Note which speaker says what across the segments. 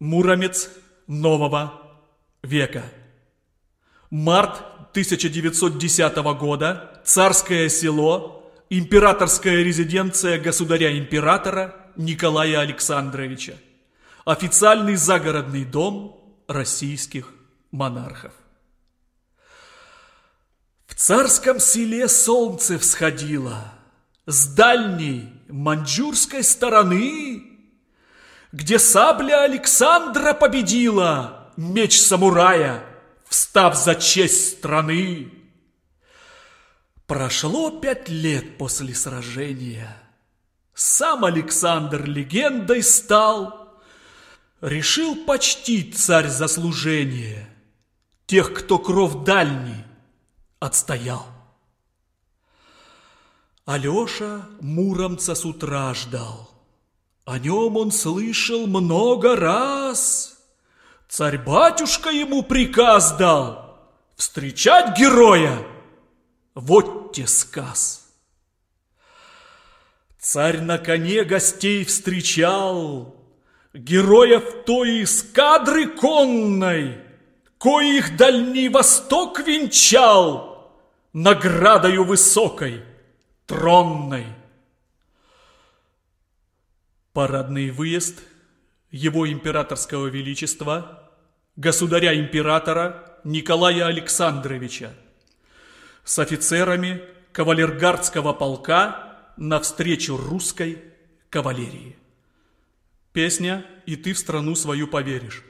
Speaker 1: Муромец нового века. Март 1910 года. Царское село. Императорская резиденция государя-императора Николая Александровича. Официальный загородный дом российских монархов. В царском селе солнце всходило. С дальней маньчжурской стороны где сабля Александра победила меч самурая, встав за честь страны. Прошло пять лет после сражения. Сам Александр легендой стал, решил почтить царь за служение тех, кто кров дальний отстоял. Алеша Муромца с утра ждал. О нем он слышал много раз. Царь-батюшка ему приказ дал встречать героя. Вот те сказ. Царь на коне гостей встречал, Героев той эскадры конной, Коих Дальний Восток венчал Наградою высокой, тронной. Парадный выезд Его Императорского Величества, Государя-Императора Николая Александровича с офицерами кавалергардского полка навстречу русской кавалерии. Песня «И ты в страну свою поверишь».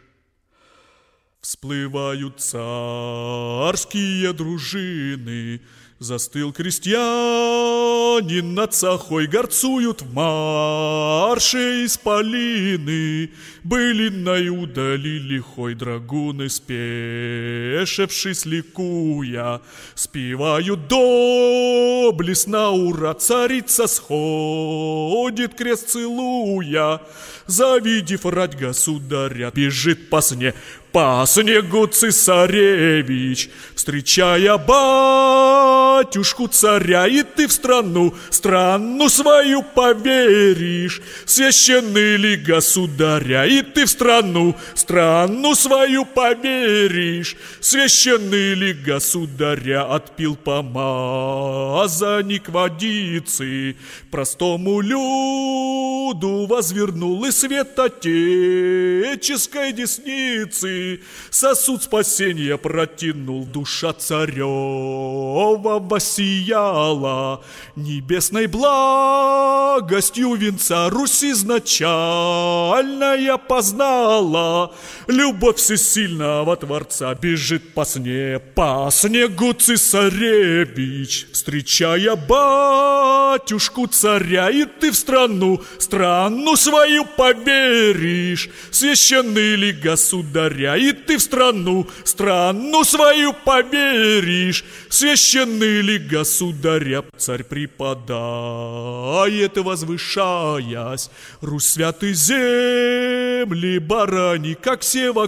Speaker 1: Всплывают царские дружины, застыл крестьян, они над сахой горцуют в марше исполины. Былиной удали лихой драгуны, спешившись ликуя. Спевают доблестно ура, царица сходит, крест целуя. Завидев рать государя, бежит по сне, по снегу цесаревич, встречая батюшку царя, и ты в страну, страну свою поверишь. Священный ли государя, и ты в страну, страну свою поверишь. Священный ли государя, отпил помазанник водицы, простому люду возвернул и свет отеческой десницы ты. Сосуд спасения протянул душа царева, Воссияла небесной благостью венца Русь изначальная познала. Любовь всесильного Творца бежит по сне, по снегу цесаревич, Встречая батюшку царя, и ты в страну, страну свою поверишь, Священный ли государя, меня, и ты в страну, страну свою поверишь. Священный ли государя царь преподает, возвышаясь, Русь святой земли барани, как все в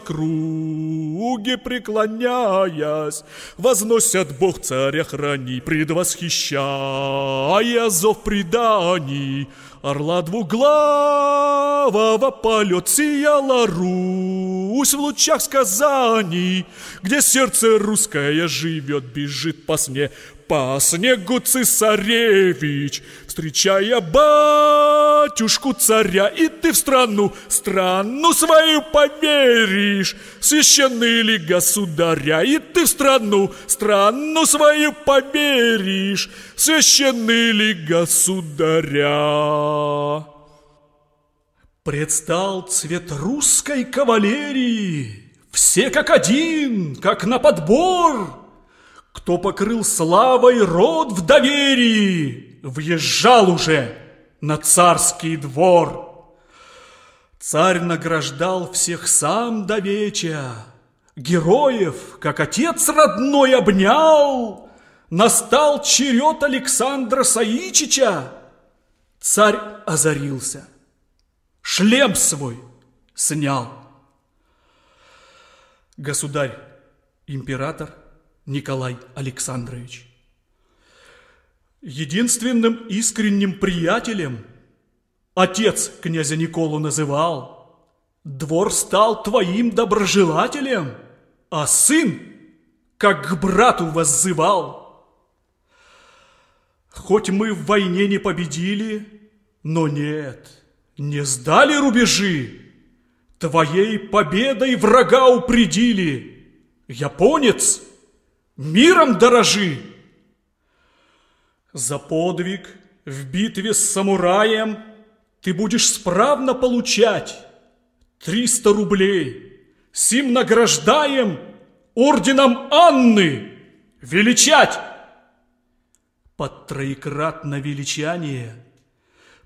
Speaker 1: преклоняясь, возносят Бог царя храни, предвосхищая зов преданий, Орла двуглавого полет сияла Русь в лучах сказаний, Где сердце русское живет, бежит по сне по снегу цесаревич, встречая батюшку царя, и ты в страну, страну свою поверишь. Священный ли государя, и ты в страну, страну свою поверишь. Священный ли государя. Предстал цвет русской кавалерии, все как один, как на подбор. Кто покрыл славой род в доверии, Въезжал уже на царский двор. Царь награждал всех сам до вечера, Героев, как отец родной, обнял. Настал черед Александра Саичича. Царь озарился, шлем свой снял. Государь, император – Николай Александрович. Единственным искренним приятелем отец князя Николу называл. Двор стал твоим доброжелателем, а сын как к брату воззывал. Хоть мы в войне не победили, но нет, не сдали рубежи, Твоей победой врага упредили. Японец — миром дорожи. За подвиг в битве с самураем ты будешь справно получать 300 рублей. Сим награждаем орденом Анны величать. Под троекратно величание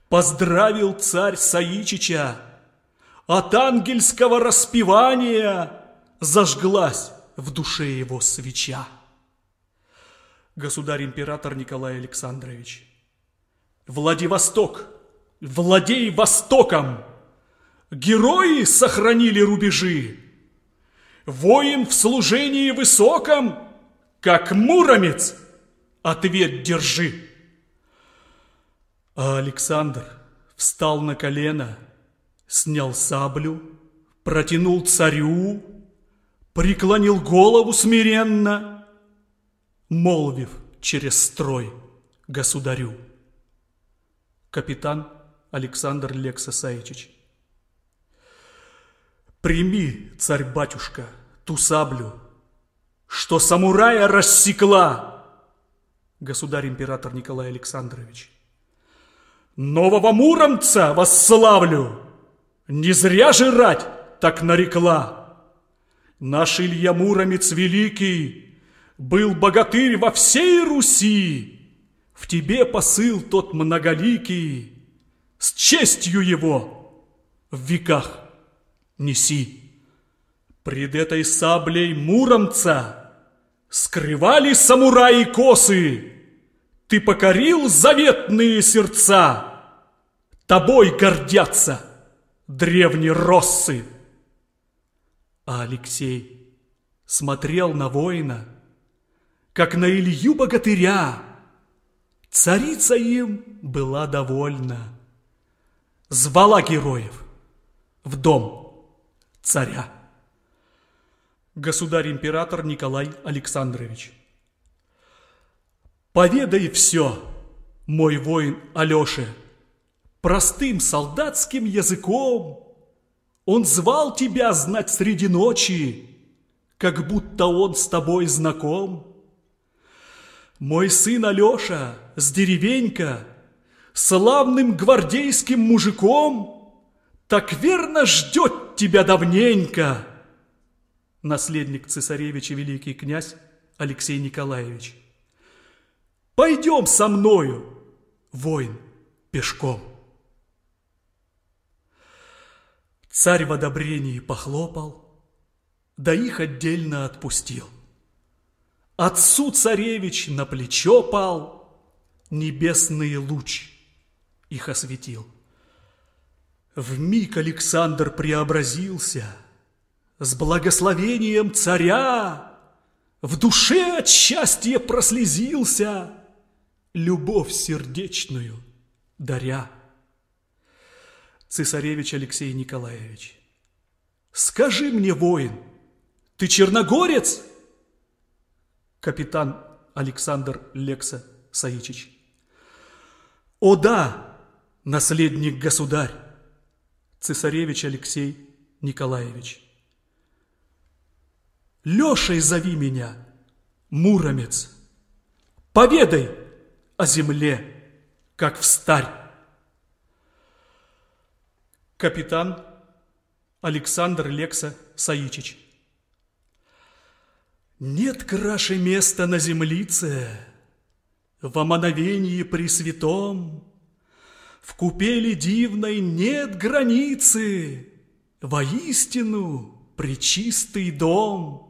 Speaker 1: поздравил царь Саичича от ангельского распевания зажглась в душе его свеча государь-император Николай Александрович. Владивосток! Владей Востоком! Герои сохранили рубежи! Воин в служении высоком, как муромец, ответ держи! А Александр встал на колено, снял саблю, протянул царю, преклонил голову смиренно — молвив через строй государю. Капитан Александр Лексосаичич. Прими, царь-батюшка, ту саблю, что самурая рассекла, государь-император Николай Александрович. Нового муромца восславлю, не зря жрать так нарекла. Наш Илья Муромец великий, был богатырь во всей Руси, В тебе посыл тот многоликий, С честью его в веках неси. Пред этой саблей муромца Скрывали самураи косы, Ты покорил заветные сердца, Тобой гордятся древние россы. А Алексей смотрел на воина — как на Илью богатыря. Царица им была довольна. Звала героев в дом царя. Государь-император Николай Александрович. Поведай все, мой воин Алёше, простым солдатским языком. Он звал тебя знать среди ночи, как будто он с тобой знаком. Мой сын Алеша с деревенька, Славным гвардейским мужиком, Так верно ждет тебя давненько. Наследник цесаревича великий князь Алексей Николаевич. Пойдем со мною, воин, пешком. Царь в одобрении похлопал, да их отдельно отпустил. Отцу царевич на плечо пал, Небесный луч их осветил. В миг Александр преобразился, С благословением царя В душе от счастья прослезился, Любовь сердечную даря. Цесаревич Алексей Николаевич, Скажи мне, воин, ты черногорец? капитан Александр Лекса Саичич. «О да, наследник государь!» Цесаревич Алексей Николаевич. «Лешей зови меня, Муромец! Поведай о земле, как встарь!» Капитан Александр Лекса Саичич. Нет краше места на землице, Во мановении пресвятом, В купели дивной нет границы, Воистину причистый дом.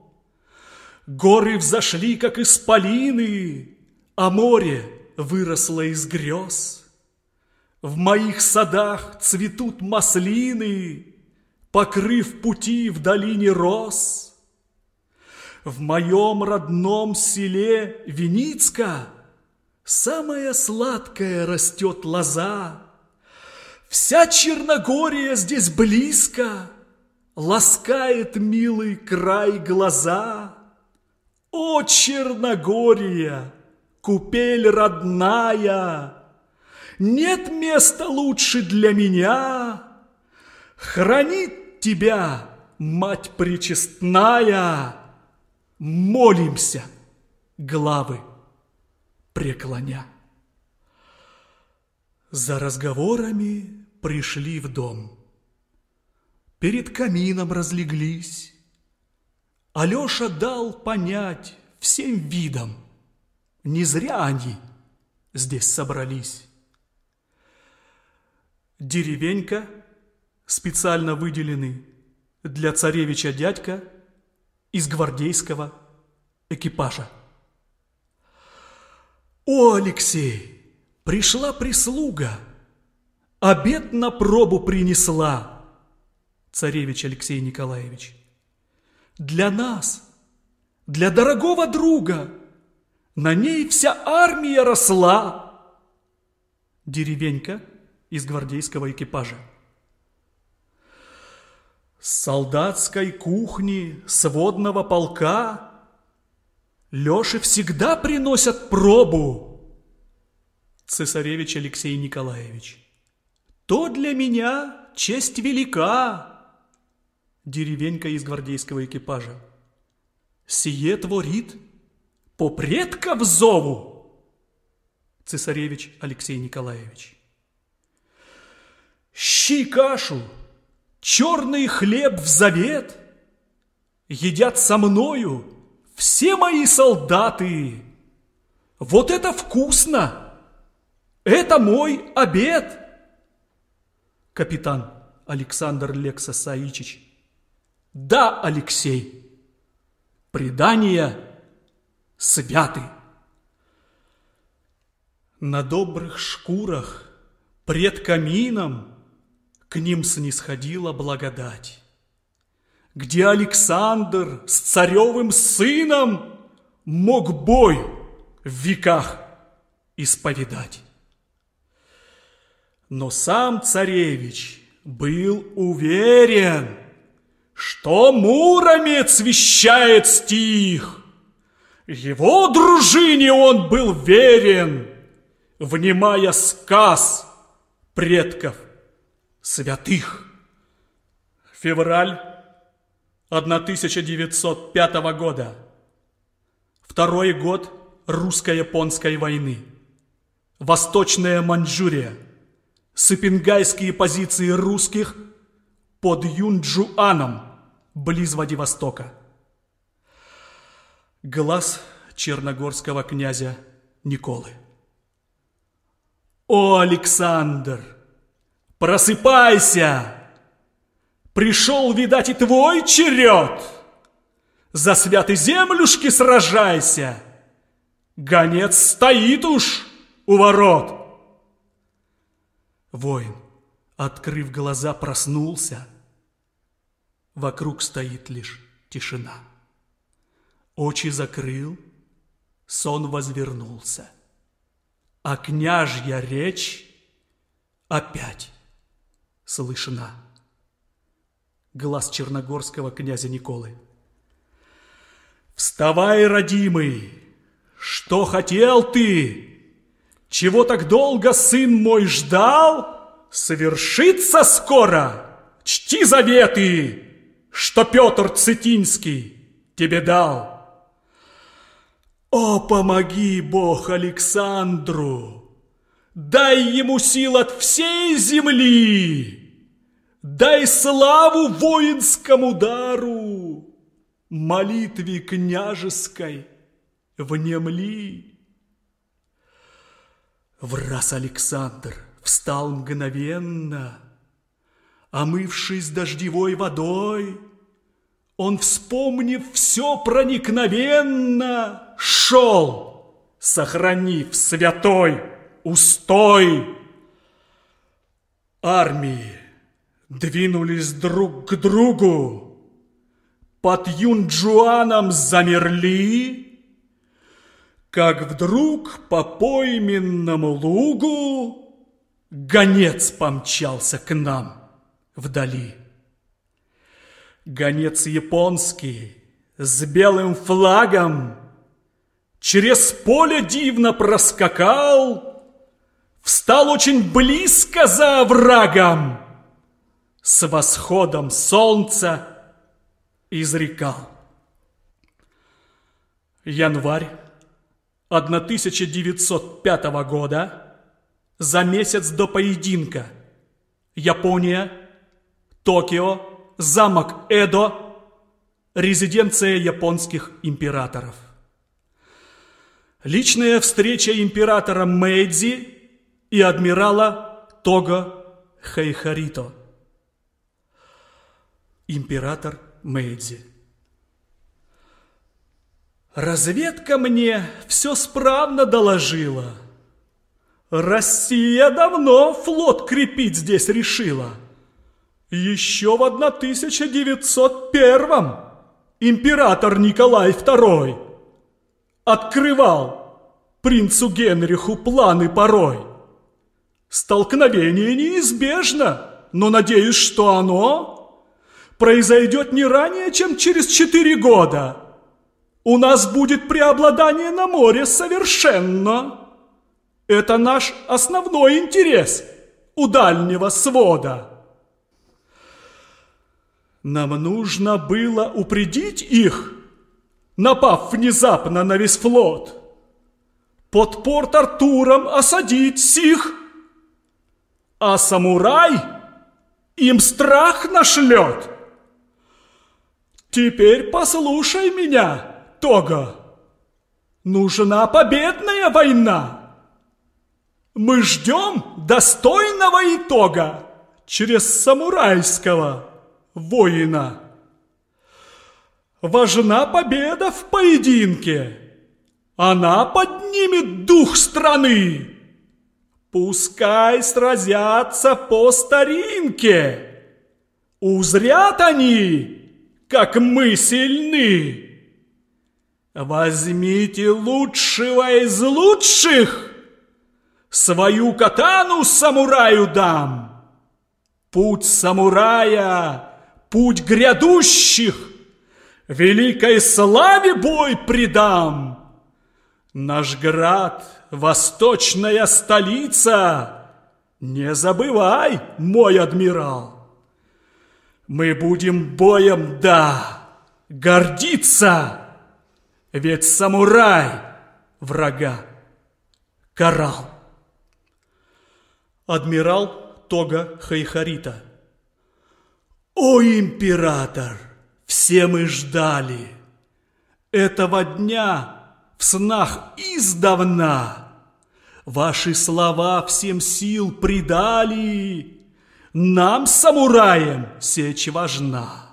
Speaker 1: Горы взошли, как исполины, А море выросло из грез. В моих садах цветут маслины, Покрыв пути в долине роз — в моем родном селе Веницка самая сладкая растет лоза. Вся Черногория здесь близко, ласкает милый край глаза. О, Черногория, купель родная, нет места лучше для меня. Хранит тебя, мать причестная, молимся, главы преклоня. За разговорами пришли в дом. Перед камином разлеглись. Алеша дал понять всем видом, не зря они здесь собрались. Деревенька, специально выделенный для царевича дядька – из гвардейского экипажа. «О, Алексей, пришла прислуга, обед на пробу принесла!» Царевич Алексей Николаевич. «Для нас, для дорогого друга, на ней вся армия росла!» Деревенька из гвардейского экипажа. С солдатской кухни, сводного полка Лёши всегда приносят пробу. Цесаревич Алексей Николаевич. То для меня честь велика. Деревенька из гвардейского экипажа. Сие творит по предков зову. Цесаревич Алексей Николаевич. Щи кашу! черный хлеб в завет едят со мною все мои солдаты. Вот это вкусно! Это мой обед! Капитан Александр Лекса Саичич. Да, Алексей, предания святы. На добрых шкурах пред камином к ним снисходила благодать. Где Александр с царевым сыном мог бой в веках исповедать. Но сам царевич был уверен, что Муромец вещает стих. Его дружине он был верен, внимая сказ предков святых. Февраль 1905 года. Второй год русско-японской войны. Восточная Маньчжурия. Сыпингайские позиции русских под Юнджуаном, близ Владивостока. Глаз черногорского князя Николы. О, Александр! Просыпайся! Пришел, видать, и твой черед! За святы землюшки сражайся! Гонец стоит уж у ворот!» Воин, открыв глаза, проснулся. Вокруг стоит лишь тишина. Очи закрыл, сон возвернулся. А княжья речь опять слышна. Глаз черногорского князя Николы. «Вставай, родимый! Что хотел ты? Чего так долго сын мой ждал? Совершится скоро! Чти заветы, что Петр Цитинский тебе дал!» «О, помоги, Бог Александру!» Дай ему сил от всей земли! Дай славу воинскому дару! Молитве княжеской внемли! Враз Александр встал мгновенно, Омывшись дождевой водой, Он, вспомнив все проникновенно, Шел, сохранив святой Устой! Армии двинулись друг к другу. Под Юнджуаном замерли, как вдруг по пойменному лугу гонец помчался к нам вдали. Гонец японский с белым флагом через поле дивно проскакал, встал очень близко за оврагом. С восходом солнца изрекал. Январь 1905 года, за месяц до поединка, Япония, Токио, замок Эдо, резиденция японских императоров. Личная встреча императора Мэйдзи и адмирала Того Хейхарито. Император Мэйдзи. Разведка мне все справно доложила. Россия давно флот крепить здесь решила. Еще в 1901 император Николай II открывал принцу Генриху планы порой. Столкновение неизбежно, но надеюсь, что оно произойдет не ранее, чем через четыре года. У нас будет преобладание на море совершенно. Это наш основной интерес у дальнего свода. Нам нужно было упредить их, напав внезапно на весь флот. Под порт Артуром осадить сих а самурай им страх нашлет. Теперь послушай меня, Тога. Нужна победная война. Мы ждем достойного итога через самурайского воина. Важна победа в поединке. Она поднимет дух страны. Пускай сразятся по старинке. Узрят они, как мы сильны. Возьмите лучшего из лучших, Свою катану самураю дам. Путь самурая, путь грядущих, Великой славе бой придам. Наш град — восточная столица! Не забывай, мой адмирал! Мы будем боем, да, гордиться! Ведь самурай врага карал. Адмирал Тога Хайхарита О, император, все мы ждали! Этого дня в снах издавна. Ваши слова всем сил придали, нам, самураям, сечь важна.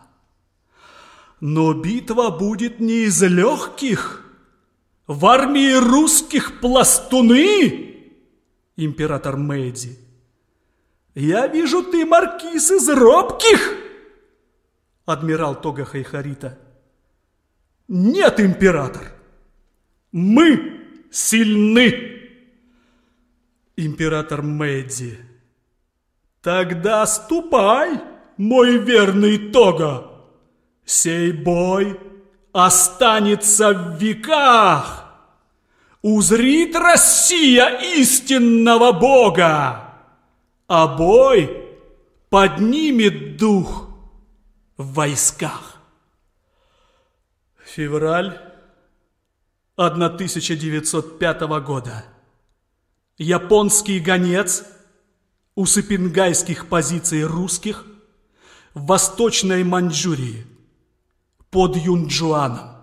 Speaker 1: Но битва будет не из легких. В армии русских пластуны, император Мэйди. Я вижу, ты маркиз из робких, адмирал Тога Хайхарита. Нет, император, мы сильны! Император Мэдди. Тогда ступай, мой верный Тога! Сей бой останется в веках! Узрит Россия истинного Бога! А бой поднимет дух в войсках. Февраль 1905 года. Японский гонец у сыпингайских позиций русских в Восточной Маньчжурии под Юнджуаном.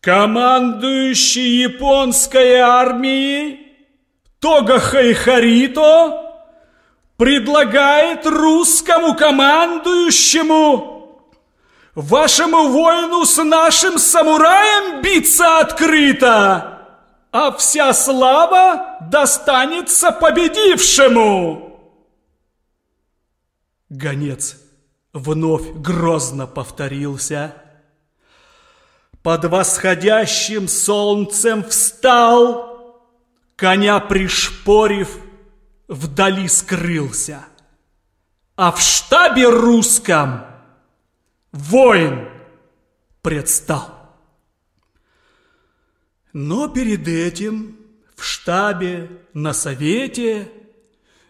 Speaker 1: Командующий японской армией Тога Хайхарито предлагает русскому командующему Вашему воину с нашим самураем биться открыто, а вся слава достанется победившему!» Гонец вновь грозно повторился. Под восходящим солнцем встал, коня пришпорив, вдали скрылся. А в штабе русском — воин предстал. Но перед этим в штабе на совете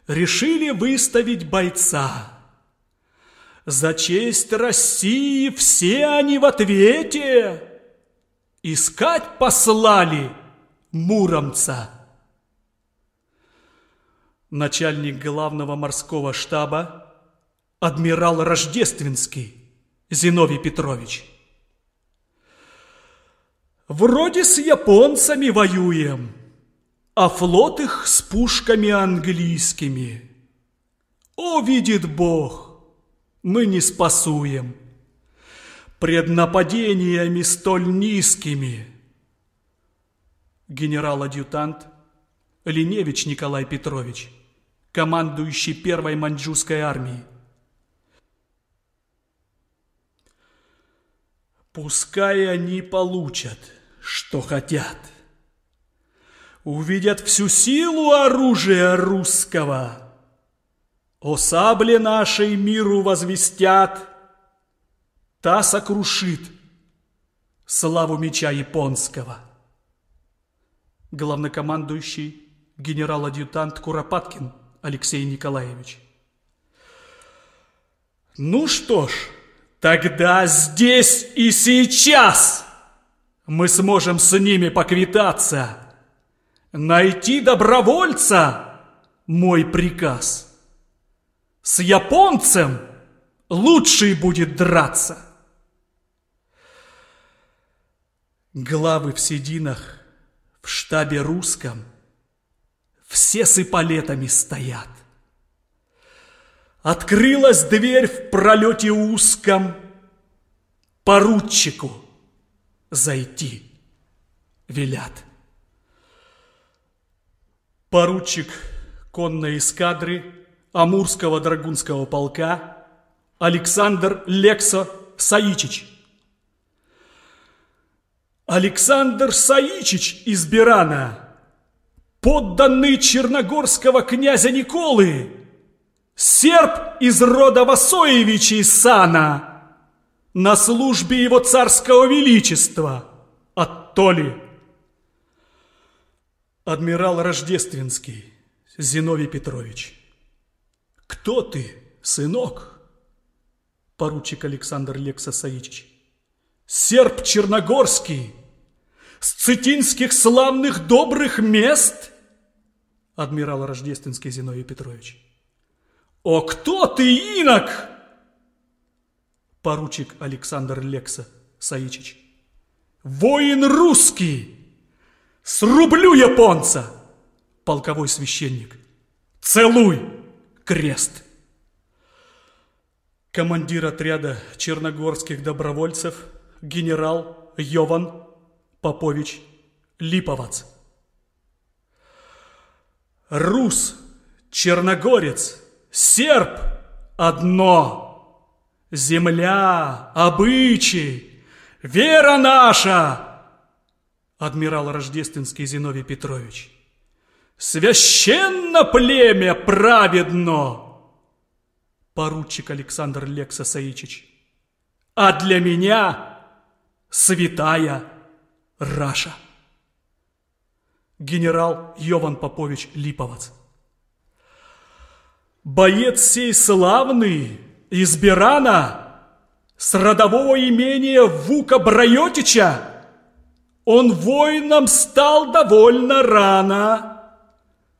Speaker 1: решили выставить бойца. За честь России все они в ответе. Искать послали муромца. Начальник главного морского штаба адмирал Рождественский Зиновий Петрович. Вроде с японцами воюем, а флот их с пушками английскими. О, видит Бог, мы не спасуем пред нападениями столь низкими. Генерал-адъютант Линевич Николай Петрович, командующий первой маньчжурской армией. Пускай они получат, что хотят. Увидят всю силу оружия русского. О сабле нашей миру возвестят. Та сокрушит славу меча японского. Главнокомандующий генерал-адъютант Куропаткин Алексей Николаевич. Ну что ж, Тогда здесь и сейчас мы сможем с ними поквитаться. Найти добровольца – мой приказ. С японцем лучший будет драться. Главы в сединах, в штабе русском, все с ипполетами стоят. Открылась дверь в пролете узком. Поручику зайти велят. Поручик конной эскадры Амурского драгунского полка Александр Лексо Саичич. Александр Саичич из Бирана, подданный черногорского князя Николы, Серб из рода Васоевичей сана, на службе его царского величества, Оттоли. Адмирал Рождественский, Зиновий Петрович. Кто ты, сынок? Поручик Александр Лекса Саичич. Серб Черногорский, с цитинских славных добрых мест? Адмирал Рождественский Зиновий Петрович. «О, кто ты, инок?» Поручик Александр Лекса, Саичич. «Воин русский! Срублю японца!» Полковой священник. «Целуй крест!» Командир отряда черногорских добровольцев генерал Йован Попович Липовац. Рус, черногорец, серп одно, земля, обычай, вера наша, адмирал Рождественский Зиновий Петрович. Священно племя праведно, поручик Александр Лекса Саичич. А для меня святая Раша. Генерал Йован Попович Липовец боец сей славный, из Бирана, с родового имения Вука Брайотича, он воином стал довольно рано.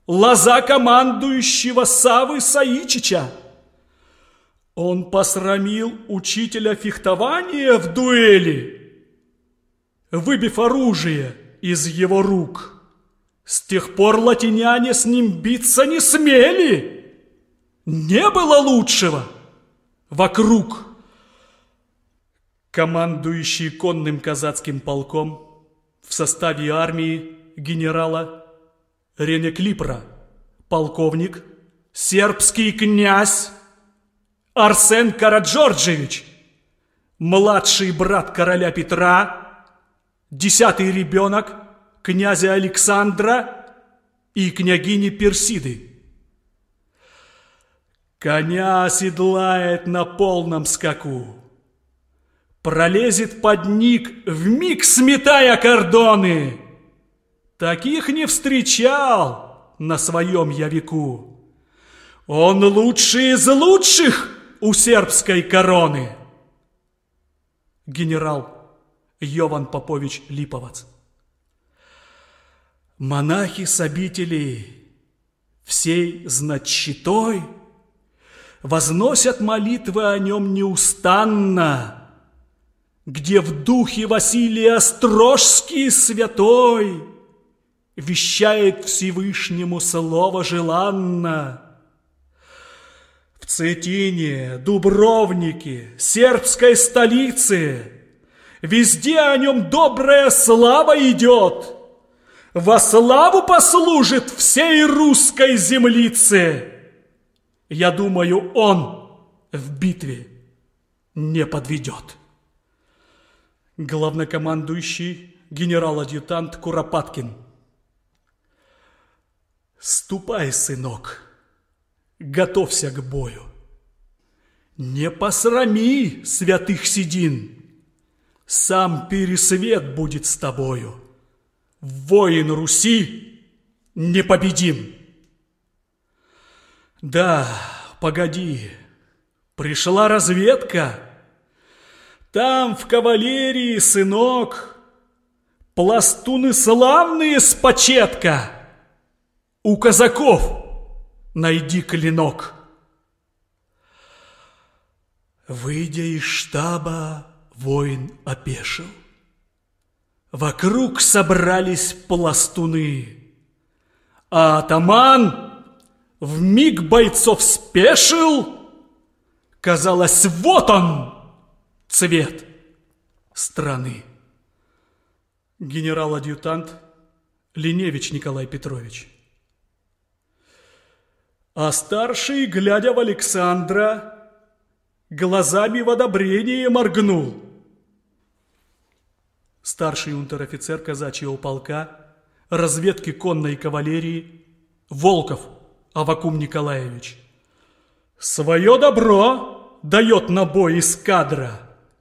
Speaker 1: Лоза командующего Савы Саичича. Он посрамил учителя фехтования в дуэли, выбив оружие из его рук. С тех пор латиняне с ним биться не смели. Не было лучшего! Вокруг! Командующий конным казацким полком в составе армии генерала Рене Клипра, полковник, сербский князь Арсен Караджорджевич, младший брат короля Петра, десятый ребенок князя Александра и княгини Персиды. Коня оседлает на полном скаку. Пролезет под ник, вмиг сметая кордоны. Таких не встречал на своем я веку. Он лучший из лучших у сербской короны. Генерал Йован Попович Липовац. Монахи с обителей всей значитой возносят молитвы о нем неустанно, где в духе Василий Острожский святой вещает Всевышнему слово желанно. В Цетине, Дубровнике, сербской столице везде о нем добрая слава идет – во славу послужит всей русской землице. Я думаю, он в битве не подведет. Главнокомандующий генерал-адъютант Куропаткин. Ступай, сынок, готовься к бою. Не посрами святых седин, сам пересвет будет с тобою. Воин Руси непобедим. Да, погоди. Пришла разведка. Там в кавалерии, сынок, пластуны славные с почетка. У казаков найди клинок. Выйдя из штаба, воин опешил. Вокруг собрались пластуны, а атаман в миг бойцов спешил. Казалось, вот он, цвет страны. Генерал-адъютант Линевич Николай Петрович. А старший, глядя в Александра, глазами в одобрение моргнул. Старший унтер-офицер казачьего полка, разведки конной кавалерии, Волков – Авакум Николаевич. «Свое добро дает на бой эскадра,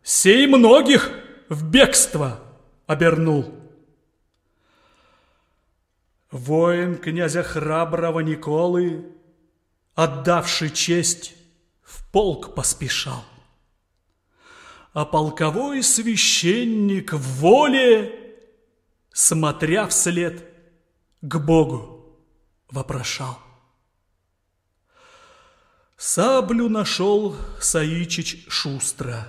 Speaker 1: сей многих в бегство обернул». Воин князя храброго Николы, отдавший честь, в полк поспешал. А полковой священник в воле, смотря вслед, к Богу вопрошал. Саблю нашел Саичич шустро.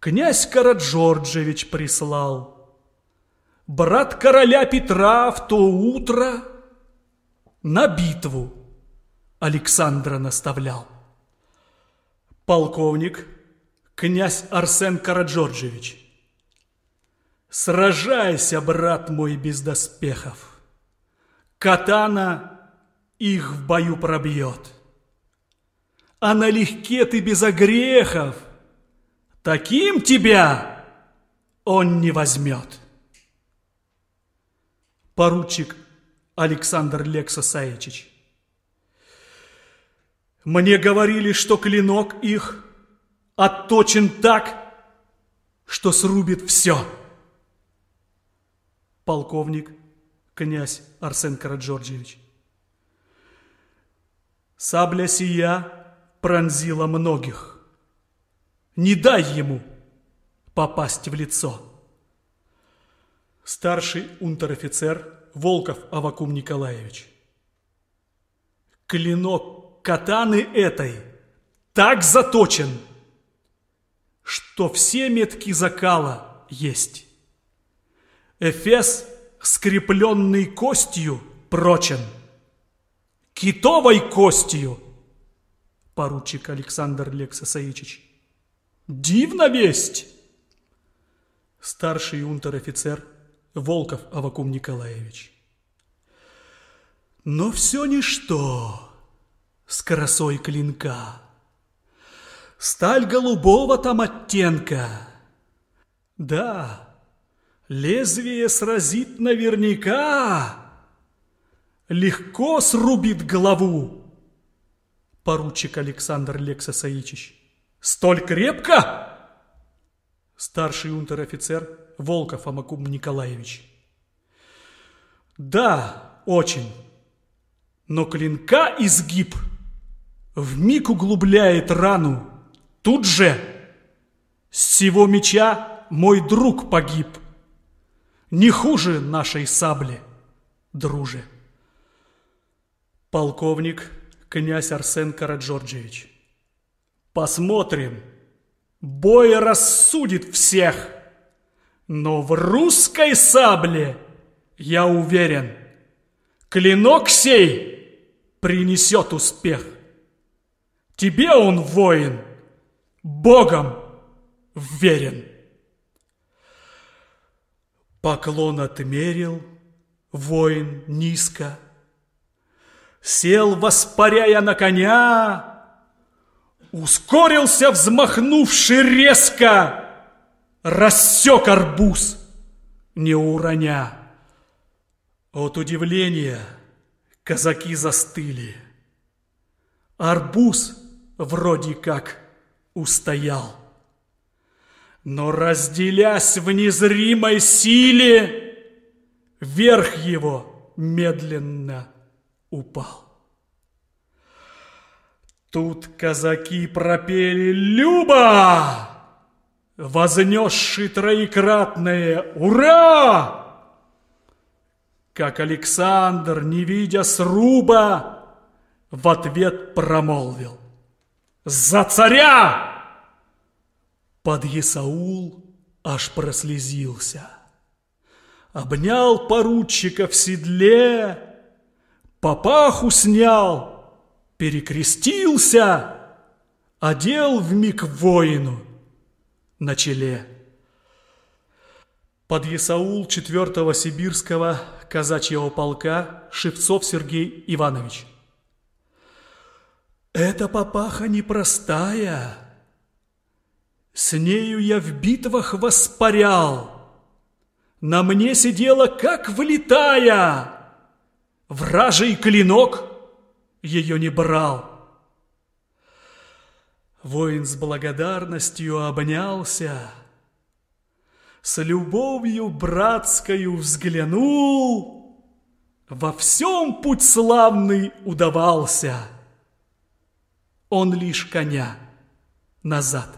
Speaker 1: Князь Караджорджевич прислал. Брат короля Петра в то утро на битву Александра наставлял. Полковник, князь Арсен Караджорджевич. Сражайся, брат мой, без доспехов. Катана их в бою пробьет а налегке ты без огрехов. Таким тебя он не возьмет. Поручик Александр Лекса Саечич. Мне говорили, что клинок их отточен так, что срубит все. Полковник князь Арсен Караджорджевич. Сабля сия пронзила многих. Не дай ему попасть в лицо. Старший унтер-офицер Волков Авакум Николаевич. Клинок катаны этой так заточен, что все метки закала есть. Эфес, скрепленный костью, прочен. Китовой костью – поручик Александр Лекса Лексосаичич. «Дивна весть!» Старший унтер-офицер Волков Авакум Николаевич. Но все ничто с красой клинка. Сталь голубого там оттенка. Да, лезвие сразит наверняка. Легко срубит голову поручик Александр Лексосаичич. «Столь крепко!» Старший унтер-офицер Волков Амакум Николаевич. «Да, очень. Но клинка изгиб вмиг углубляет рану. Тут же с сего меча мой друг погиб. Не хуже нашей сабли, друже». Полковник князь Арсен Караджорджевич. Посмотрим. Бой рассудит всех. Но в русской сабле, я уверен, клинок сей принесет успех. Тебе он, воин, Богом верен. Поклон отмерил, воин низко, сел, воспаряя на коня, ускорился, взмахнувши резко, рассек арбуз, не уроня. От удивления казаки застыли. Арбуз вроде как устоял. Но разделясь в незримой силе, верх его медленно упал. Тут казаки пропели «Люба!» Вознесший троекратное «Ура!» Как Александр, не видя сруба, В ответ промолвил «За царя!» Под Исаул аж прослезился. Обнял поручика в седле, Папаху снял, перекрестился, Одел в миг воину на челе. Подъясаул 4-го сибирского казачьего полка Шевцов Сергей Иванович. Эта папаха непростая. С нею я в битвах воспарял. На мне сидела, как влетая. Вражий клинок ее не брал. Воин с благодарностью обнялся, С любовью братскою взглянул, Во всем путь славный удавался. Он лишь коня назад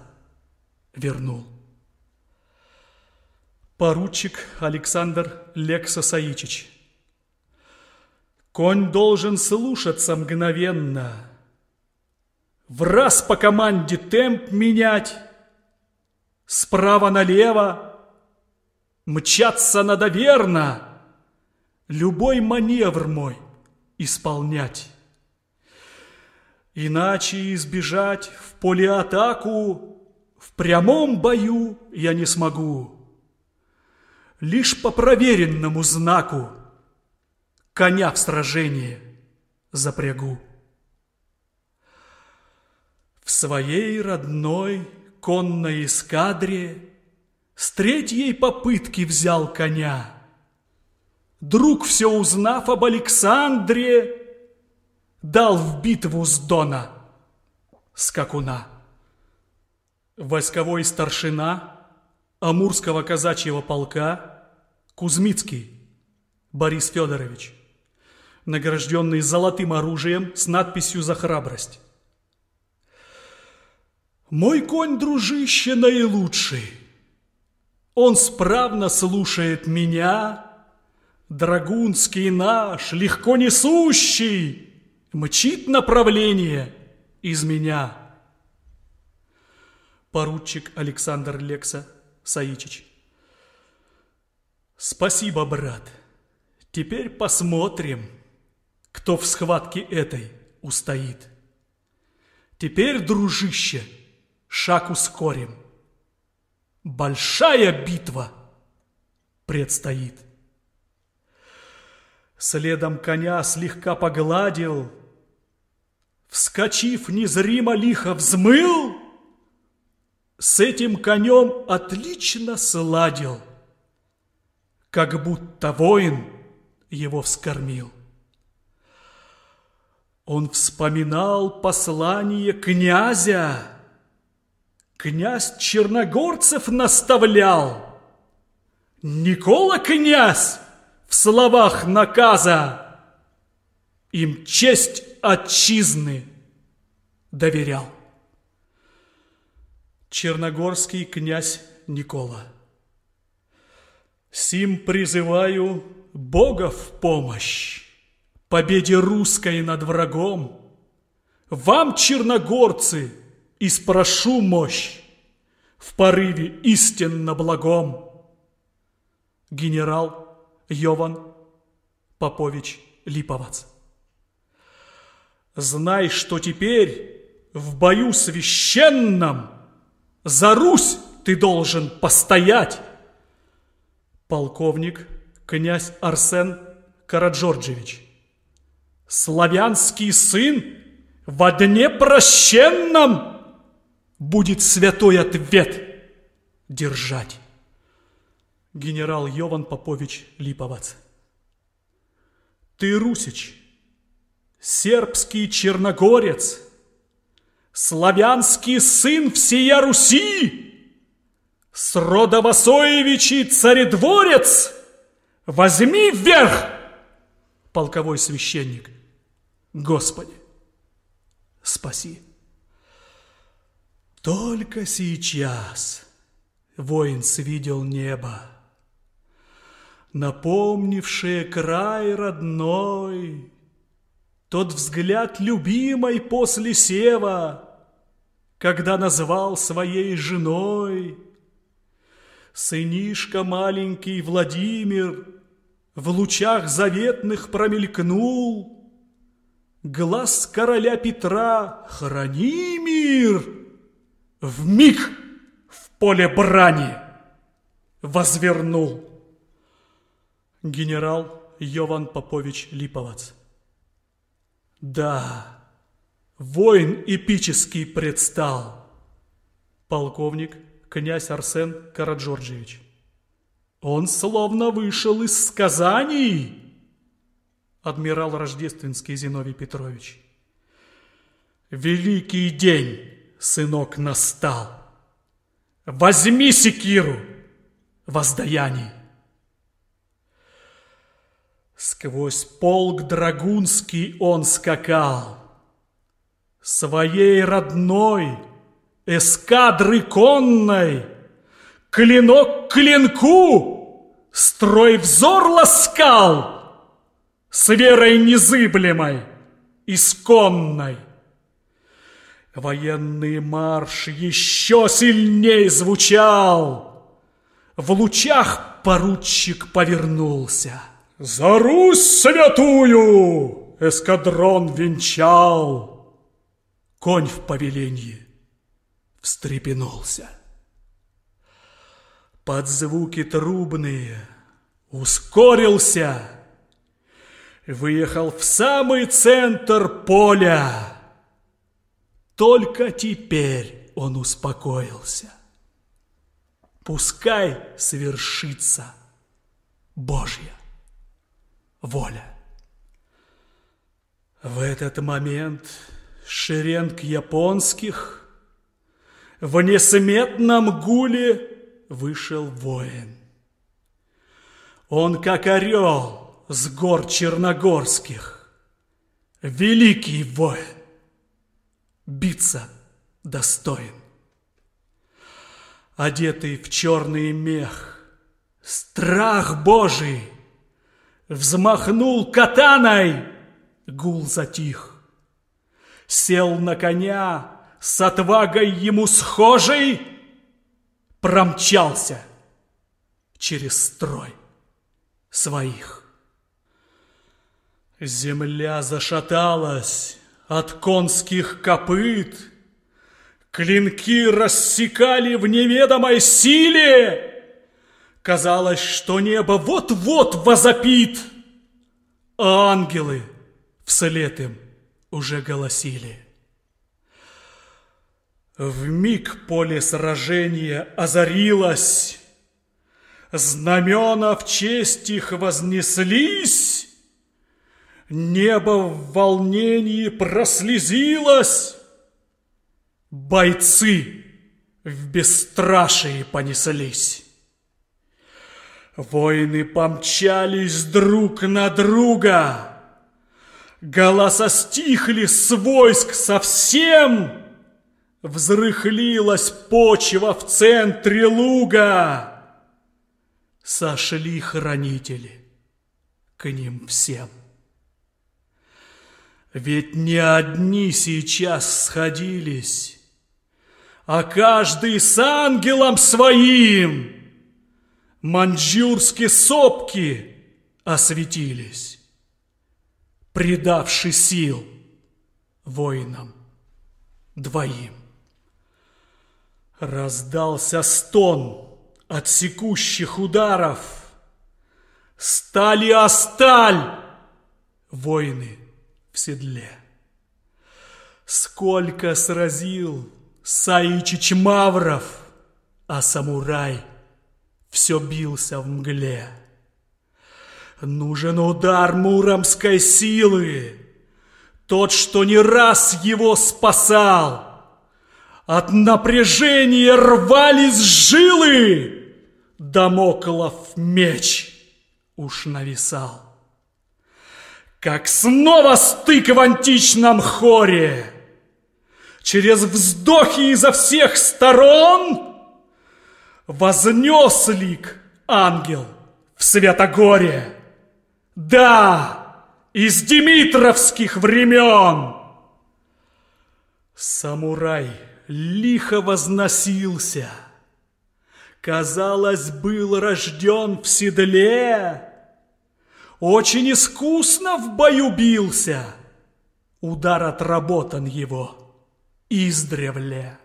Speaker 1: вернул. Поручик Александр Лексосаичич Конь должен слушаться мгновенно. В раз по команде темп менять, справа налево, мчаться надо верно, любой маневр мой исполнять. Иначе избежать в поле атаку в прямом бою я не смогу. Лишь по проверенному знаку коня в сражении запрягу. В своей родной конной эскадре С третьей попытки взял коня. Друг, все узнав об Александре, Дал в битву с Дона скакуна. Войсковой старшина Амурского казачьего полка Кузьмицкий Борис Федорович – награжденный золотым оружием с надписью «За храбрость». «Мой конь, дружище, наилучший. Он справно слушает меня, драгунский наш, легко несущий, мчит направление из меня». Поручик Александр Лекса Саичич. «Спасибо, брат. Теперь посмотрим» кто в схватке этой устоит. Теперь, дружище, шаг ускорим. Большая битва предстоит. Следом коня слегка погладил, Вскочив незримо лихо взмыл, С этим конем отлично сладил, Как будто воин его вскормил. Он вспоминал послание князя. Князь Черногорцев наставлял. Никола князь в словах наказа. Им честь отчизны доверял. Черногорский князь Никола. Сим призываю Бога в помощь победе русской над врагом. Вам, черногорцы, и спрошу мощь в порыве истинно благом. Генерал Йован Попович Липовац. Знай, что теперь в бою священном за Русь ты должен постоять. Полковник князь Арсен Караджорджевич славянский сын, во дне прощенном будет святой ответ держать. Генерал Йован Попович Липовац. Ты русич, сербский черногорец, славянский сын всея Руси, с рода Васоевичи царедворец, возьми вверх, полковой священник – Господи, спаси. Только сейчас воин свидел небо, Напомнившее край родной, Тот взгляд любимой после сева, Когда назвал своей женой. Сынишка маленький Владимир В лучах заветных промелькнул — Глаз короля Петра храни мир! В миг в поле брани возвернул генерал Йован Попович Липовац. Да, воин эпический предстал. Полковник князь Арсен Караджорджевич. Он словно вышел из сказаний адмирал Рождественский Зиновий Петрович. «Великий день, сынок, настал! Возьми секиру! Воздаяние!» Сквозь полк драгунский он скакал, Своей родной эскадры конной, Клинок к клинку, строй взор ласкал — с верой незыблемой, исконной. Военный марш еще сильней звучал. В лучах поручик повернулся. «За Русь святую!» эскадрон венчал. Конь в повеленье встрепенулся. Под звуки трубные ускорился — выехал в самый центр поля. Только теперь он успокоился. Пускай свершится Божья воля. В этот момент шеренг японских в несметном гуле вышел воин. Он как орел с гор черногорских. Великий воин, биться достоин. Одетый в черный мех, страх Божий, Взмахнул катаной, гул затих. Сел на коня, с отвагой ему схожей, Промчался через строй своих. Земля зашаталась от конских копыт, Клинки рассекали в неведомой силе. Казалось, что небо вот-вот возопит, А ангелы вслед им уже голосили. В миг поле сражения озарилось, Знамена в честь их вознеслись, Небо в волнении прослезилось. Бойцы в бесстрашии понеслись. Воины помчались друг на друга. Голоса стихли с войск совсем. Взрыхлилась почва в центре луга. Сошли хранители к ним всем. Ведь не одни сейчас сходились, а каждый с ангелом своим маньчжурские сопки осветились, придавши сил воинам двоим. Раздался стон от секущих ударов. Стали о сталь воины в седле. Сколько сразил Саичич Мавров, а самурай все бился в мгле. Нужен удар муромской силы, тот, что не раз его спасал. От напряжения рвались жилы, Дамоклов меч уж нависал как снова стык в античном хоре. Через вздохи изо всех сторон вознес лик ангел в Святогоре. Да, из димитровских времен. Самурай лихо возносился. Казалось, был рожден в седле, очень искусно в бою бился. Удар отработан его издревле.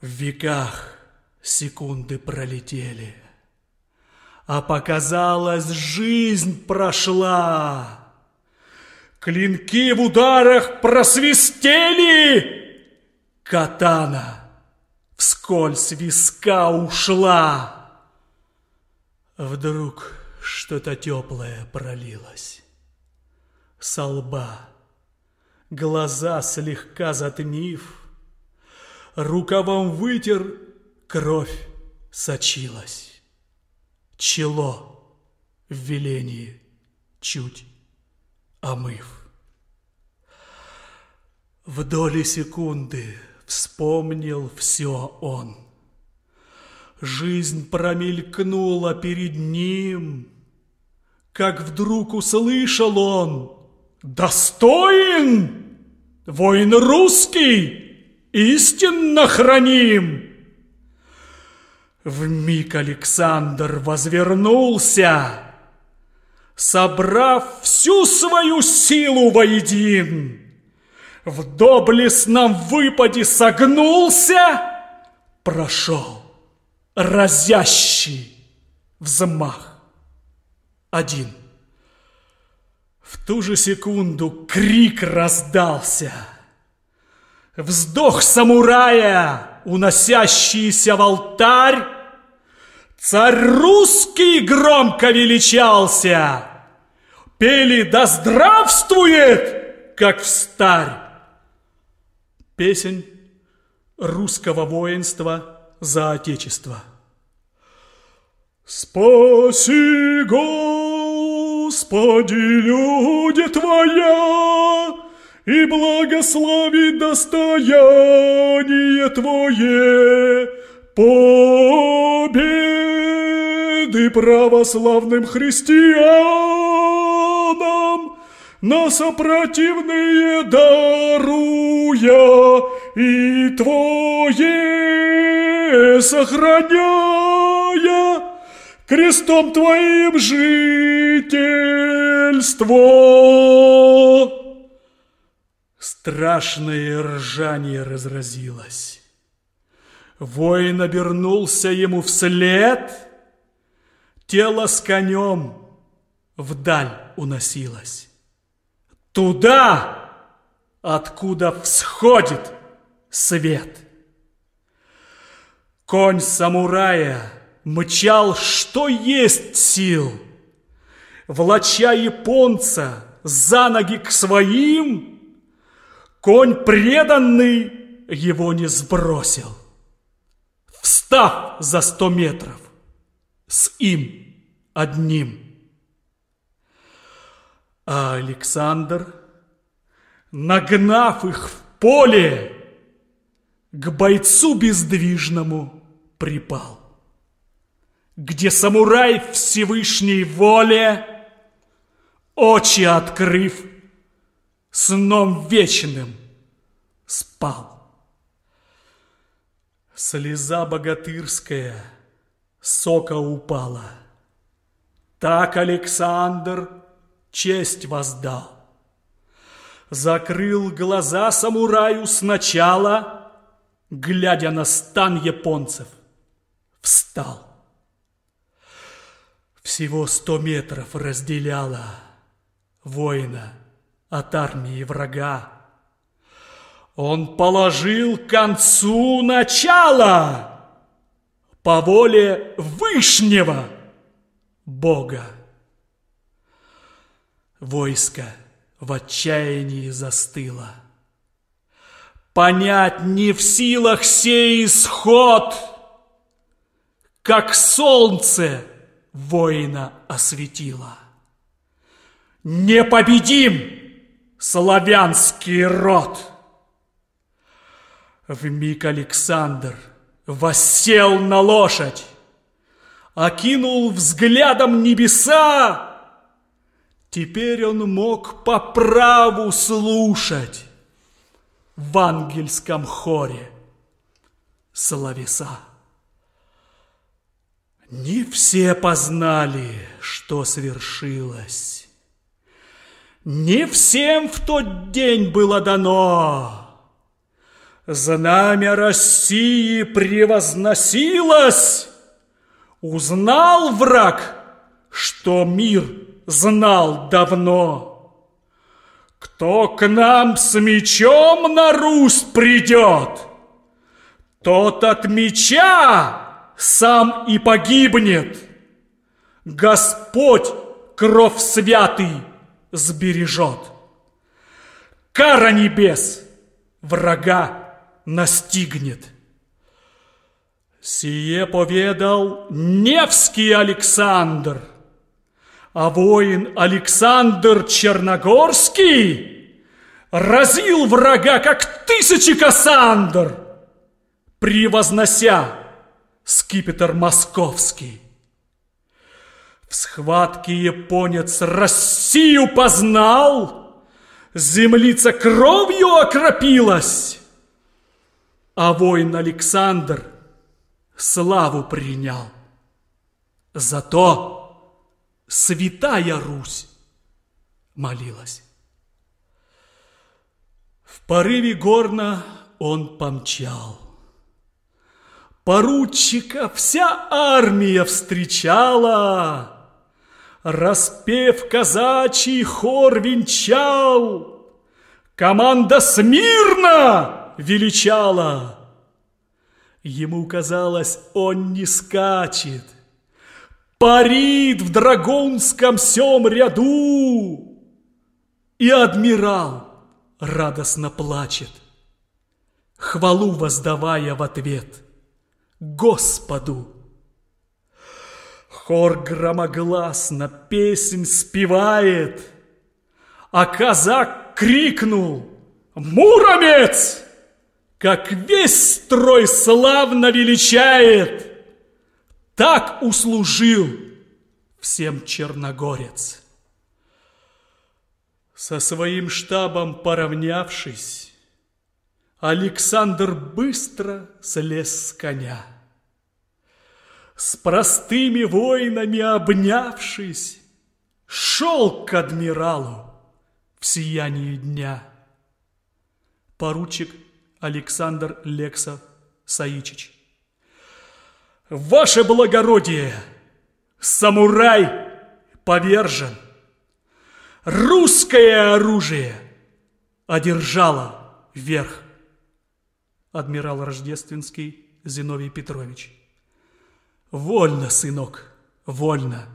Speaker 1: В веках секунды пролетели, А показалось, жизнь прошла. Клинки в ударах просвистели, Катана вскользь виска ушла. Вдруг... Что-то теплое пролилось. Со лба, глаза слегка затмив, Рукавом вытер, кровь сочилась. Чело в велении чуть омыв. В доли секунды вспомнил все он — Жизнь промелькнула перед ним, как вдруг услышал он «Достоин! Воин русский! Истинно храним!» Вмиг Александр возвернулся, собрав всю свою силу воедин. В доблестном выпаде согнулся, прошел разящий взмах. Один. В ту же секунду крик раздался. Вздох самурая, уносящийся в алтарь, Царь русский громко величался. Пели «Да здравствует!» как в старь. Песнь русского воинства за Отечество. Спаси, Господи, люди Твоя, и благослови достояние Твое, победы православным христианам, на сопротивные даруя и Твое сохраняя крестом твоим жительство!» Страшное ржание разразилось. Воин обернулся ему вслед, тело с конем вдаль уносилось. Туда, откуда всходит свет. Конь самурая — мчал, что есть сил. Влача японца за ноги к своим, конь преданный его не сбросил. Встав за сто метров с им одним. А Александр, нагнав их в поле, к бойцу бездвижному припал где самурай Всевышней воле, очи открыв, сном вечным спал. Слеза богатырская сока упала. Так Александр честь воздал. Закрыл глаза самураю сначала, глядя на стан японцев, встал. Всего сто метров разделяло воина от армии врага. Он положил концу начало по воле Вышнего Бога. Войско в отчаянии застыло. Понять не в силах сей исход, как солнце — воина осветила. Непобедим славянский род! Вмиг Александр воссел на лошадь, окинул взглядом небеса, Теперь он мог по праву слушать в ангельском хоре словеса. Не все познали, что свершилось. Не всем в тот день было дано. Знамя России превозносилось. Узнал враг, что мир знал давно. Кто к нам с мечом на Русь придет, тот от меча сам и погибнет. Господь кровь святый сбережет. Кара небес врага настигнет. Сие поведал Невский Александр, а воин Александр Черногорский разил врага, как тысячи Кассандр, превознося скипетр московский. В схватке японец Россию познал, землица кровью окропилась, а воин Александр славу принял. Зато святая Русь молилась. В порыве горна он помчал поручика вся армия встречала. Распев казачий хор венчал, Команда смирно величала. Ему казалось, он не скачет, Парит в драгунском сём ряду, И адмирал радостно плачет, Хвалу воздавая в ответ — Господу. Хор громогласно песнь спевает, а казак крикнул «Муромец!» Как весь строй славно величает, так услужил всем черногорец. Со своим штабом поравнявшись, Александр быстро слез с коня. С простыми воинами обнявшись, Шел к адмиралу в сиянии дня. Поручик Александр Лекса Саичич. Ваше благородие! Самурай повержен! Русское оружие одержало верх адмирал Рождественский Зиновий Петрович. «Вольно, сынок, вольно!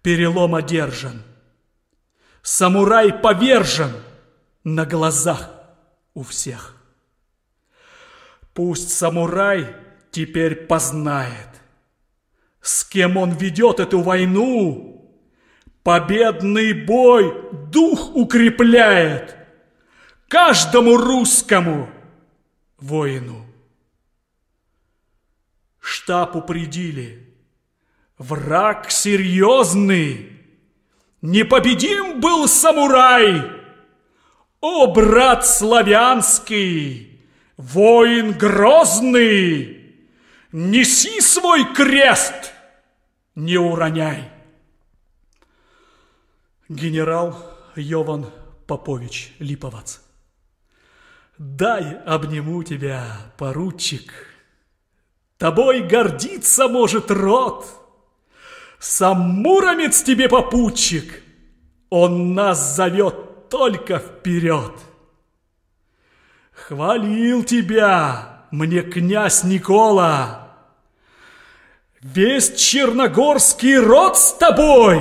Speaker 1: Перелом одержан! Самурай повержен на глазах у всех! Пусть самурай теперь познает, с кем он ведет эту войну, победный бой дух укрепляет!» каждому русскому – воину. Штаб упредили. Враг серьезный. Непобедим был самурай. О, брат славянский, воин грозный, Неси свой крест, не уроняй. Генерал Йован Попович Липовац Дай обниму тебя, поручик. Тобой гордиться может род. Сам Муромец тебе попутчик. Он нас зовет только вперед. Хвалил тебя мне князь Никола. Весь черногорский род с тобой!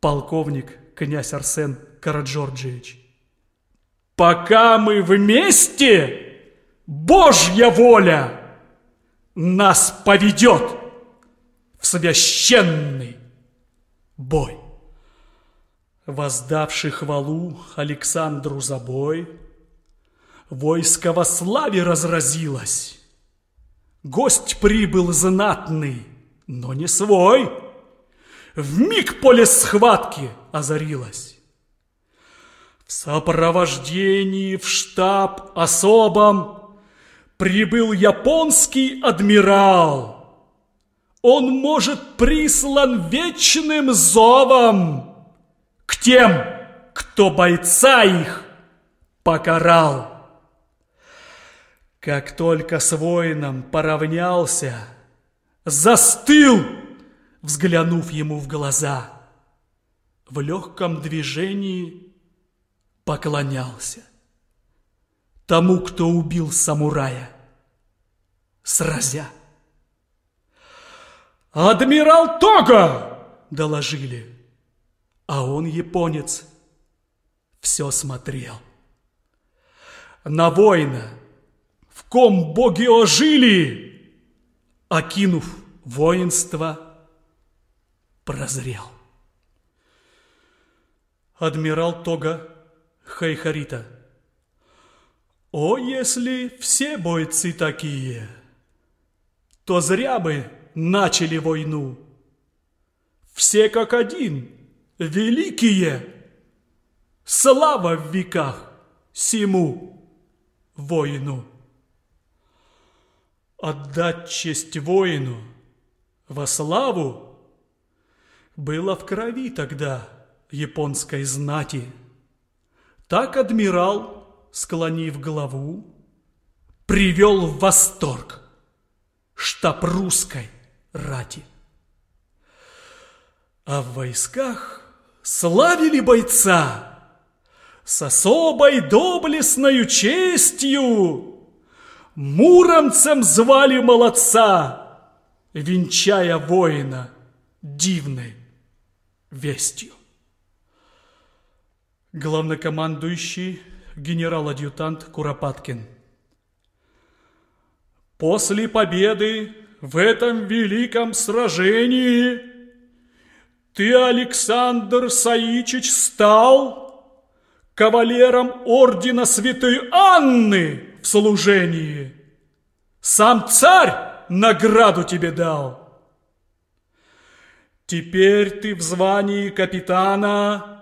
Speaker 1: Полковник князь Арсен Караджорджевич. Пока мы вместе, Божья воля нас поведет в священный бой. Воздавший хвалу Александру за бой, Войско во славе разразилось. Гость прибыл знатный, но не свой. В миг поле схватки озарилось. В сопровождении в штаб особом прибыл японский адмирал. Он может прислан вечным зовом к тем, кто бойца их покарал. Как только с воином поравнялся, застыл, взглянув ему в глаза. В легком движении поклонялся тому, кто убил самурая, сразя. «Адмирал Тога!» — доложили. А он, японец, все смотрел. На воина, в ком боги ожили, окинув воинство, прозрел. Адмирал Тога Хайхарита. О, если все бойцы такие, то зря бы начали войну. Все как один, великие. Слава в веках сему воину. Отдать честь воину во славу было в крови тогда японской знати. Так адмирал, склонив голову, привел в восторг штаб русской рати. А в войсках славили бойца с особой доблестною честью. Муромцем звали молодца, венчая воина дивной вестью главнокомандующий генерал-адъютант Куропаткин. После победы в этом великом сражении ты, Александр Саичич, стал кавалером ордена Святой Анны в служении. Сам царь награду тебе дал. Теперь ты в звании капитана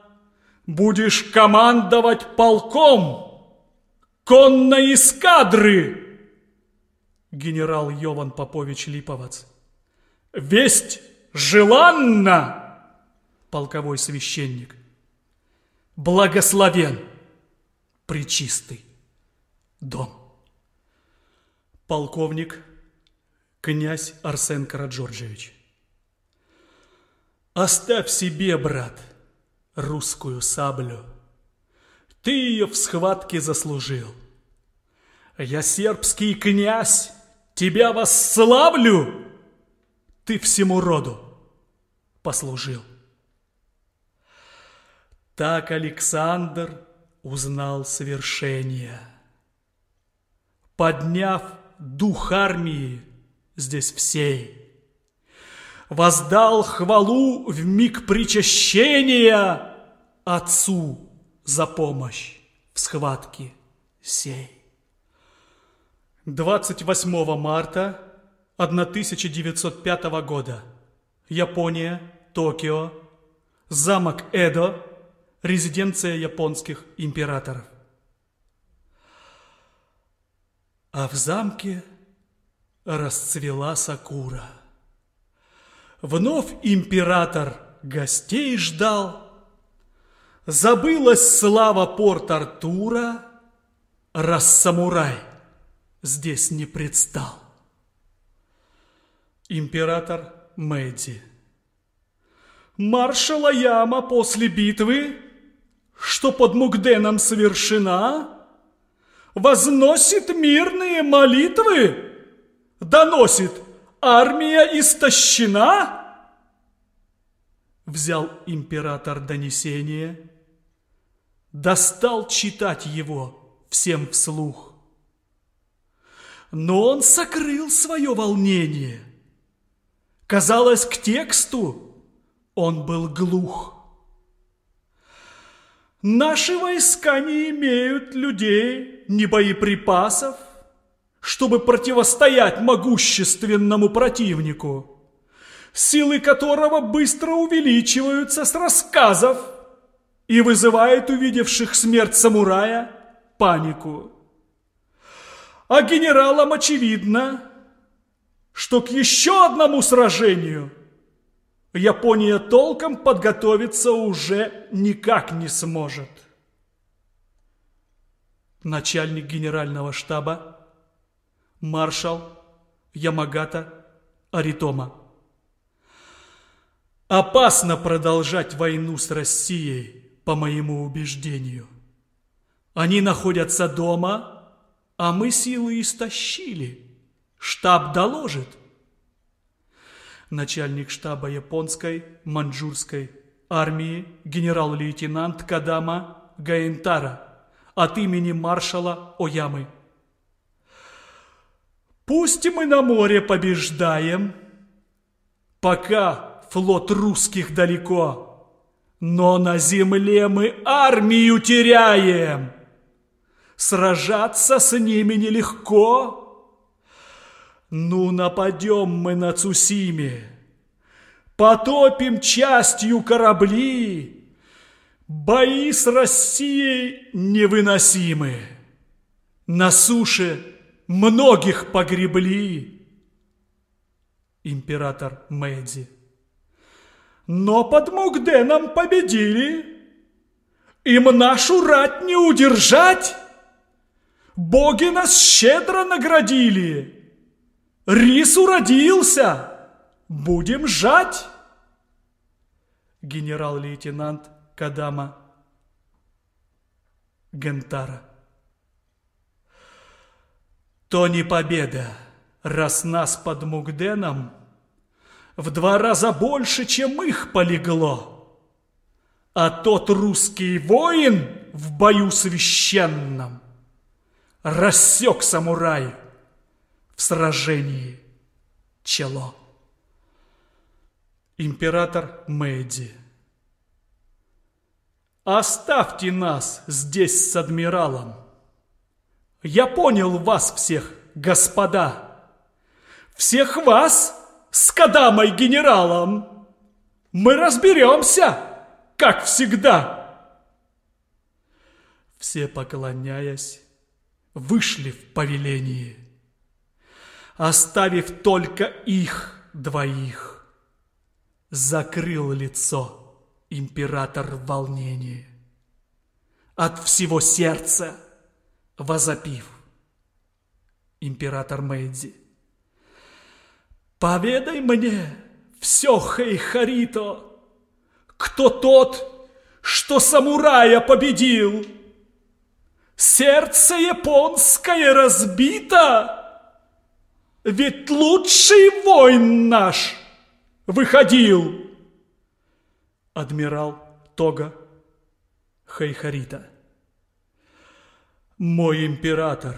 Speaker 1: будешь командовать полком конной эскадры. Генерал Йован Попович Липовац. Весть желанна, полковой священник. Благословен причистый дом. Полковник князь Арсен Караджорджевич. Оставь себе, брат, — русскую саблю. Ты ее в схватке заслужил. Я сербский князь, тебя восславлю! Ты всему роду послужил. Так Александр узнал свершение. Подняв дух армии здесь всей, воздал хвалу в миг причащения Отцу за помощь в схватке сей. 28 марта 1905 года. Япония, Токио, замок Эдо, резиденция японских императоров. А в замке расцвела сакура. Вновь император гостей ждал. Забылась слава Порт-Артура, Раз самурай здесь не предстал. Император Мэдди Маршала Яма после битвы, Что под Мугденом совершена, Возносит мирные молитвы, Доносит армия истощена? Взял император донесение, достал читать его всем вслух. Но он сокрыл свое волнение. Казалось, к тексту он был глух. Наши войска не имеют людей, ни боеприпасов, чтобы противостоять могущественному противнику, силы которого быстро увеличиваются с рассказов и вызывает увидевших смерть самурая панику. А генералам очевидно, что к еще одному сражению Япония толком подготовиться уже никак не сможет. Начальник генерального штаба маршал Ямагата Аритома. Опасно продолжать войну с Россией, по моему убеждению. Они находятся дома, а мы силы истощили. Штаб доложит. Начальник штаба японской маньчжурской армии генерал-лейтенант Кадама Гаентара от имени маршала Оямы. Пусть мы на море побеждаем, пока флот русских далеко, но на земле мы армию теряем. Сражаться с ними нелегко. Ну, нападем мы на Цусиме, потопим частью корабли. Бои с Россией невыносимы. На суше – Многих погребли, император Мэдди. Но под Мугденом победили. Им нашу рать не удержать. Боги нас щедро наградили. Рис уродился. Будем жать. Генерал-лейтенант Кадама Гентара. То не победа, раз нас под Мугденом в два раза больше, чем их полегло. А тот русский воин в бою священном рассек самурай в сражении чело. Император Мэйди Оставьте нас здесь с адмиралом. Я понял вас всех, господа. Всех вас с Кадамой генералом. Мы разберемся, как всегда. Все, поклоняясь, вышли в повелении, оставив только их двоих. Закрыл лицо император в волнении от всего сердца возопив. Император Мэйдзи. «Поведай мне, все Хейхарито, кто тот, что самурая победил? Сердце японское разбито, ведь лучший воин наш выходил!» Адмирал Тога Хейхарита. Мой император,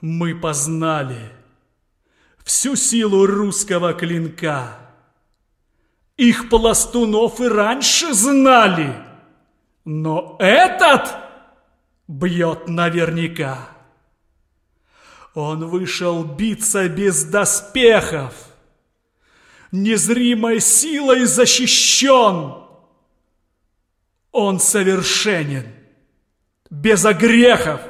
Speaker 1: мы познали всю силу русского клинка. Их пластунов и раньше знали, но этот бьет наверняка. Он вышел биться без доспехов, незримой силой защищен. Он совершенен, без огрехов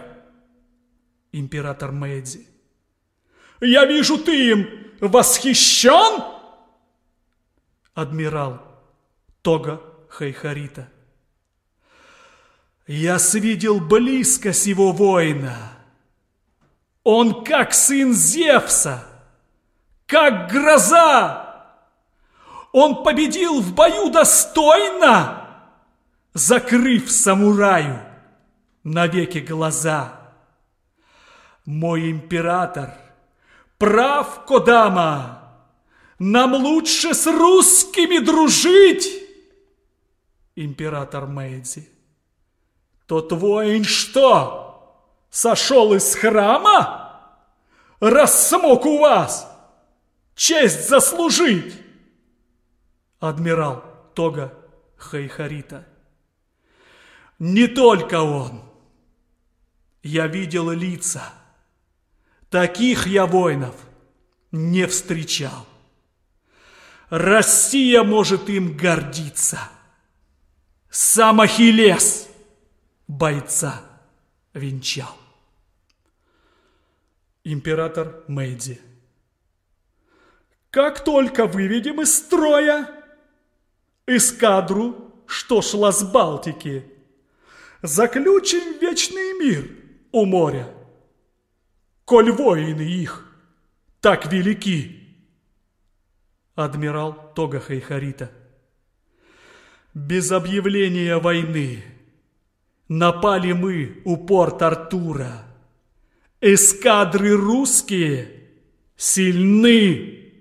Speaker 1: император Мэйдзи. «Я вижу, ты им восхищен?» Адмирал Тога Хайхарита. «Я свидел близко сего воина. Он как сын Зевса, как гроза!» он победил в бою достойно, закрыв самураю навеки глаза мой император, прав Кодама, нам лучше с русскими дружить. Император Мэйдзи, тот воин что, сошел из храма? Раз смог у вас честь заслужить. Адмирал Тога Хайхарита. Не только он. Я видел лица. Таких я воинов не встречал. Россия может им гордиться. Сам Ахиллес бойца венчал. Император Мэйди. Как только выведем из строя эскадру, что шла с Балтики, заключим вечный мир у моря коль воины их так велики. Адмирал Тога Хайхарита. Без объявления войны напали мы у порт Артура. Эскадры русские сильны,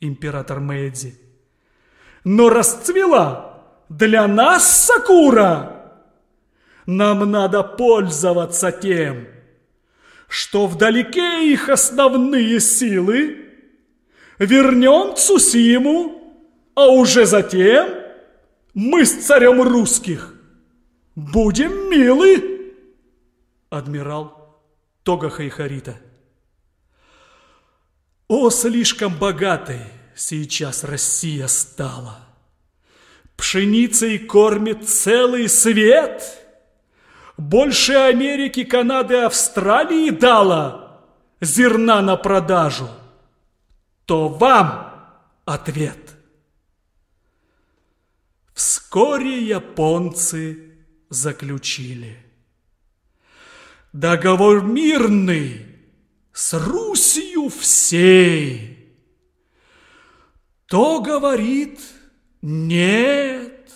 Speaker 1: император Мэдзи. Но расцвела для нас Сакура. Нам надо пользоваться тем, что вдалеке их основные силы, вернем Цусиму, а уже затем мы с царем русских будем милы, адмирал Тогаха и Харита. О, слишком богатой сейчас Россия стала! Пшеницей кормит целый свет — больше Америки, Канады, Австралии дала зерна на продажу, то вам ответ. Вскоре японцы заключили. Договор мирный с Русью всей. То говорит, нет,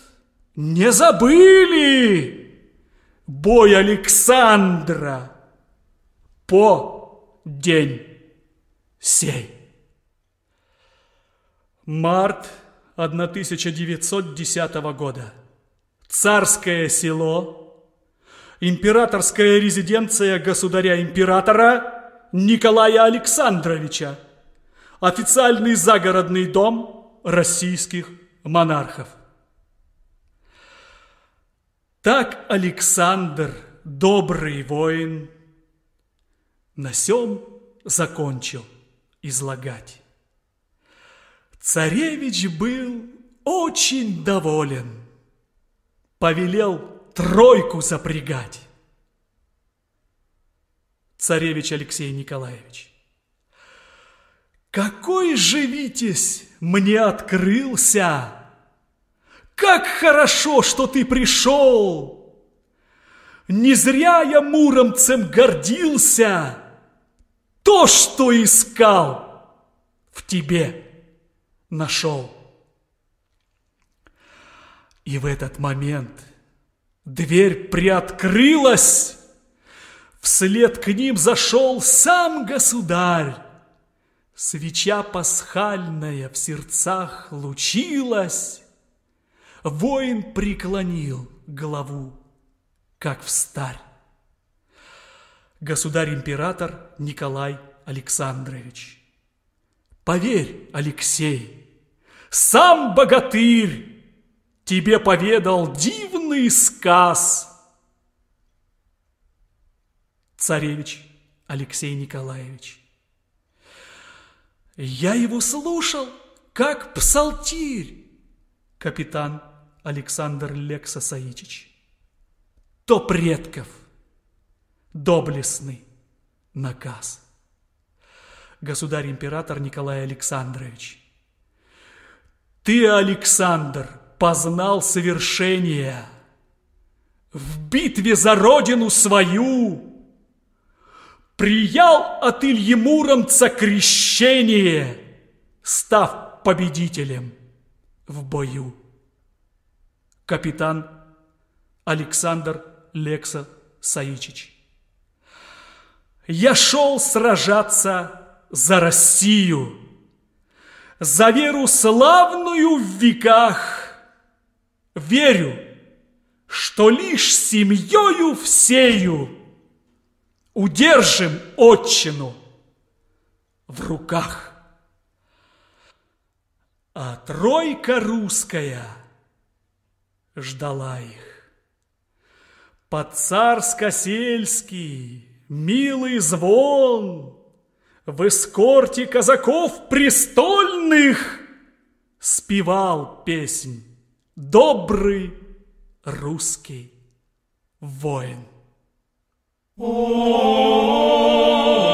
Speaker 1: не забыли бой Александра по день сей. Март 1910 года. Царское село, императорская резиденция государя-императора Николая Александровича, официальный загородный дом российских монархов. Так Александр, добрый воин, на сём закончил излагать. Царевич был очень доволен, повелел тройку запрягать. Царевич Алексей Николаевич, какой живитесь мне открылся, как хорошо, что ты пришел! Не зря я муромцем гордился. То, что искал, в тебе нашел. И в этот момент дверь приоткрылась, Вслед к ним зашел сам государь. Свеча пасхальная в сердцах лучилась, Воин преклонил главу, как в старь. Государь-император Николай Александрович. Поверь, Алексей, сам богатырь тебе поведал дивный сказ. Царевич Алексей Николаевич. Я его слушал, как псалтирь. Капитан Александр Лекса Саичич. То предков доблестный наказ. Государь-император Николай Александрович. Ты, Александр, познал совершение в битве за родину свою. Приял от Ильи Муромца крещение, став победителем в бою капитан Александр Лекса Саичич. Я шел сражаться за Россию, за веру славную в веках. Верю, что лишь семьёю всею удержим отчину в руках. А тройка русская — ждала их. Под царско сельский милый звон, В эскорте казаков престольных Спевал песнь добрый русский воин.
Speaker 2: О-о-о!